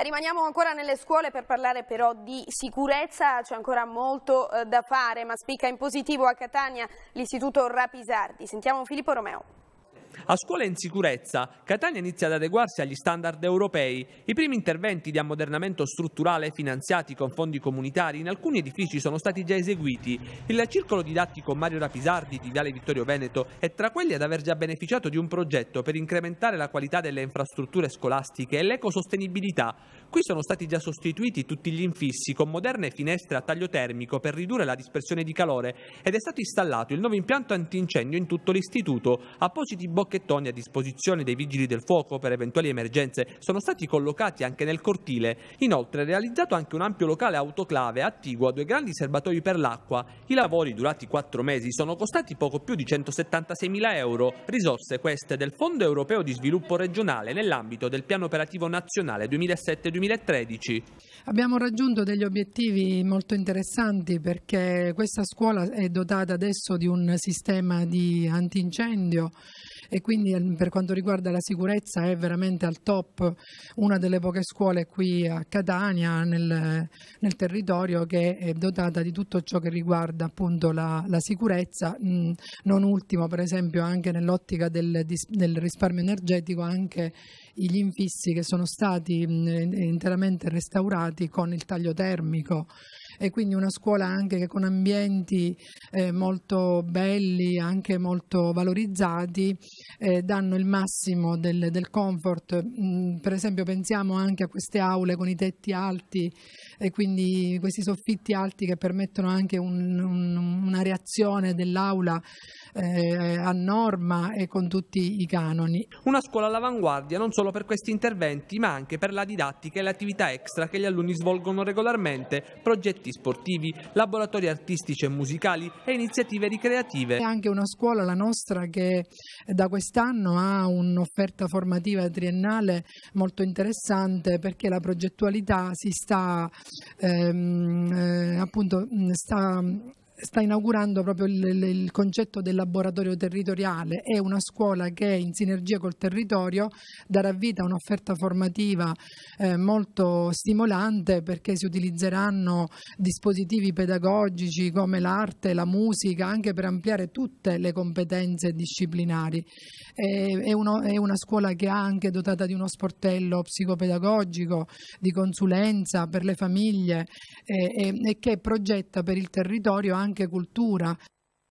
Rimaniamo ancora nelle scuole per parlare però di sicurezza, c'è ancora molto eh, da fare, ma spicca in positivo a Catania l'istituto Rapisardi. Sentiamo Filippo Romeo. A scuola in sicurezza, Catania inizia ad adeguarsi agli standard europei. I primi interventi di ammodernamento strutturale finanziati con fondi comunitari in alcuni edifici sono stati già eseguiti. Il circolo didattico Mario Rapisardi di Viale Vittorio Veneto è tra quelli ad aver già beneficiato di un progetto per incrementare la qualità delle infrastrutture scolastiche e l'ecosostenibilità. Qui sono stati già sostituiti tutti gli infissi con moderne finestre a taglio termico per ridurre la dispersione di calore ed è stato installato il nuovo impianto antincendio in tutto l'istituto, appositi bollini bocchettoni a disposizione dei vigili del fuoco per eventuali emergenze sono stati collocati anche nel cortile. Inoltre è realizzato anche un ampio locale autoclave attiguo a due grandi serbatoi per l'acqua. I lavori durati quattro mesi sono costati poco più di 176.000 euro, risorse queste del Fondo Europeo di Sviluppo Regionale nell'ambito del Piano Operativo Nazionale 2007-2013. Abbiamo raggiunto degli obiettivi molto interessanti perché questa scuola è dotata adesso di un sistema di antincendio e quindi ehm, per quanto riguarda la sicurezza è veramente al top una delle poche scuole qui a Catania nel, nel territorio che è dotata di tutto ciò che riguarda appunto la, la sicurezza, mm, non ultimo per esempio anche nell'ottica del, del, risparmio energetico anche gli infissi che sono stati interamente mm, restaurati con il taglio termico e quindi una scuola anche con ambienti eh, molto belli, anche molto valorizzati, eh, danno il massimo del, del comfort. Mm, per esempio pensiamo anche a queste aule con i tetti alti e quindi questi soffitti alti che permettono anche un, un, una reazione dell'aula eh, a norma e con tutti i canoni. Una scuola all'avanguardia non solo per questi interventi ma anche per la didattica e le attività extra che gli alunni svolgono regolarmente, progetti progetti sportivi, laboratori artistici e musicali e iniziative ricreative. È anche una scuola, la nostra, che da quest'anno ha un'offerta formativa triennale molto interessante perché la progettualità si sta, ehm, eh, appunto, sta sta inaugurando proprio il, il, il, concetto del laboratorio territoriale, è una scuola che in sinergia col territorio darà vita a un'offerta formativa eh, molto stimolante perché si utilizzeranno dispositivi pedagogici come l'arte, la musica, anche per ampliare tutte le competenze disciplinari. È, è, uno, è una scuola che è anche dotata di uno sportello psicopedagogico, di consulenza per le famiglie eh, e, e che progetta per il territorio anche anche cultura